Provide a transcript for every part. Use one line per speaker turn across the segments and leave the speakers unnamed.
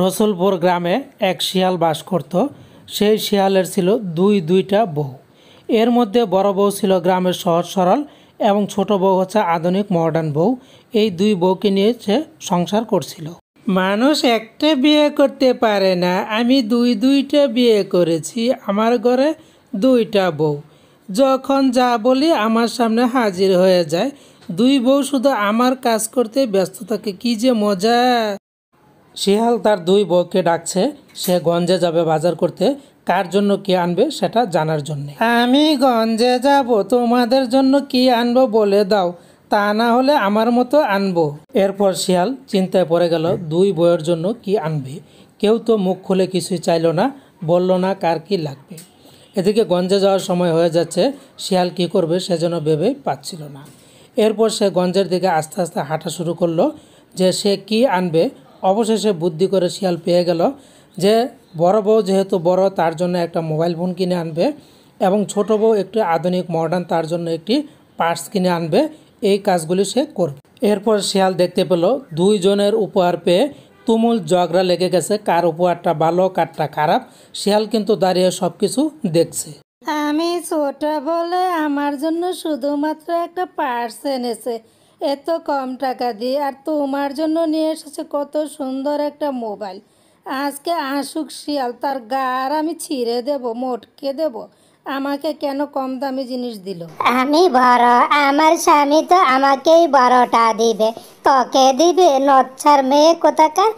রসুলপুর গ্রামে এক শিয়াল বাস করত সেই শিয়ালের ছিল দুই দুইটা বউ এর মধ্যে বড় বউ ছিল গ্রামের সহজ সরল এবং ছোট বউ হচ্ছে আধুনিক মডার্ন বউ এই দুই বউকে নিয়ে সে সংসার করছিল মানুষ একটা বিয়ে করতে পারে না আমি দুই দুইটা বিয়ে করেছি আমার ঘরে দুইটা বউ যখন যা বলি আমার সামনে হাজির হয়ে যায় দুই বউ শুধু আমার কাজ করতে ব্যস্ত থাকে কি যে মজা শিয়াল তার দুই বউকে ডাকছে সে গঞ্জে যাবে বাজার করতে কার জন্য কি আনবে সেটা জানার জন্য আমি গঞ্জে যাব তোমাদের জন্য কি আনবো বলে দাও তা না হলে আমার মতো আনবো এরপর শিয়াল চিন্তায় পড়ে গেল দুই বইয়ের জন্য কি আনবে কেউ তো মুখ খুলে কিছুই চাইল না বলল না কার কি লাগবে এদিকে গঞ্জে যাওয়ার সময় হয়ে যাচ্ছে শিয়াল কি করবে সে যেন ভেবে পাচ্ছিল না এরপর সে গঞ্জের দিকে আস্তে আস্তে হাঁটা শুরু করলো যে সে কি আনবে অবশেষে বুদ্ধি করে শিয়াল পেয়ে গেল যে বড় বউ যেহেতু বড় তার জন্য একটা মোবাইল ফোন কিনে আনবে এবং ছোট বউ একটি আধুনিক মডার্ন তার জন্য একটি পার্স কিনে আনবে এই কাজগুলি সে করবে এরপর শিয়াল দেখতে পেল দুইজনের উপহার পেয়ে তুমুল জগড়া লেগে গেছে কার উপহারটা ভালো কারটা খারাপ শিয়াল কিন্তু দাঁড়িয়ে সব কিছু দেখছে
আমি ছোট বলে আমার জন্য শুধুমাত্র একটা পার্স এনেছে এত কম টাকা দিয়ে আর তোমার জন্য নিয়ে এসেছে কত সুন্দর একটা মোবাইল আজকে আসুক শিয়াল তার গার আমি ছিঁড়ে দেব মোটকে দেব আমাকে কেন কম দামি জিনিস দিল আমি বড় আমার স্বামী তো আমাকেই বড়টা দিবে তোকে দিবে নচ্ছার মেয়ে কোথাকার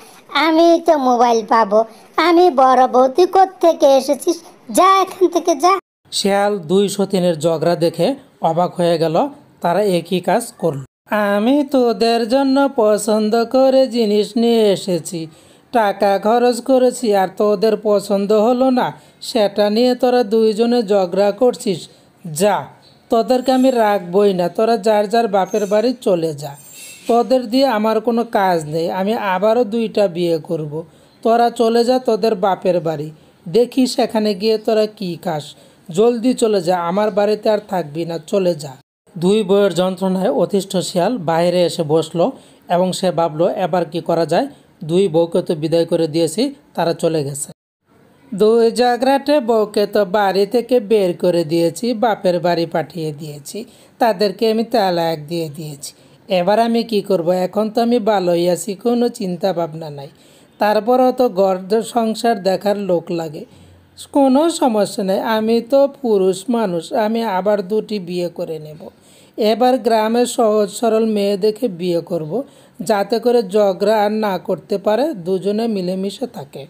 আমি তো মোবাইল পাবো আমি বড় বৌতি থেকে এসেছিস যা এখান থেকে যা
শিয়াল দুইশো তিনের ঝগড়া দেখে অবাক হয়ে গেল তারা একই কাজ করল আমি তোদের জন্য পছন্দ করে জিনিস নিয়ে এসেছি টাকা খরচ করেছি আর তোদের পছন্দ হলো না সেটা নিয়ে তোরা দুইজনে ঝগড়া করছিস যা তোদেরকে আমি রাখবই না তোরা যার যার বাপের বাড়ি চলে যা তোদের দিয়ে আমার কোনো কাজ নেই আমি আবারও দুইটা বিয়ে করব। তোরা চলে যা তোদের বাপের বাড়ি দেখি সেখানে গিয়ে তোরা কী খাস জলদি চলে যা আমার বাড়িতে আর থাকবি না চলে যা দুই বইয়ের যন্ত্রণায় অতিষ্ঠ শিয়াল বাইরে এসে বসল এবং সে ভাবল এবার কি করা যায় দুই বউকে তো বিদায় করে দিয়েছি তারা চলে গেছে দুই জাগরাটে বউকে তো বাড়ি থেকে বের করে দিয়েছি বাপের বাড়ি পাঠিয়ে দিয়েছি তাদেরকে আমি তালাক দিয়ে দিয়েছি এবার আমি কি করব এখন তো আমি ভালোই আছি কোনো চিন্তা ভাবনা নাই তারপরও তো গর সংসার দেখার লোক লাগে কোনো সমস্যা নেই আমি তো পুরুষ মানুষ আমি আবার দুটি বিয়ে করে নেব এবার গ্রামের সহজ সরল মেয়ে দেখে বিয়ে করব যাতে করে ঝগড়া আর না করতে পারে দুজনে মিলেমিশে থাকে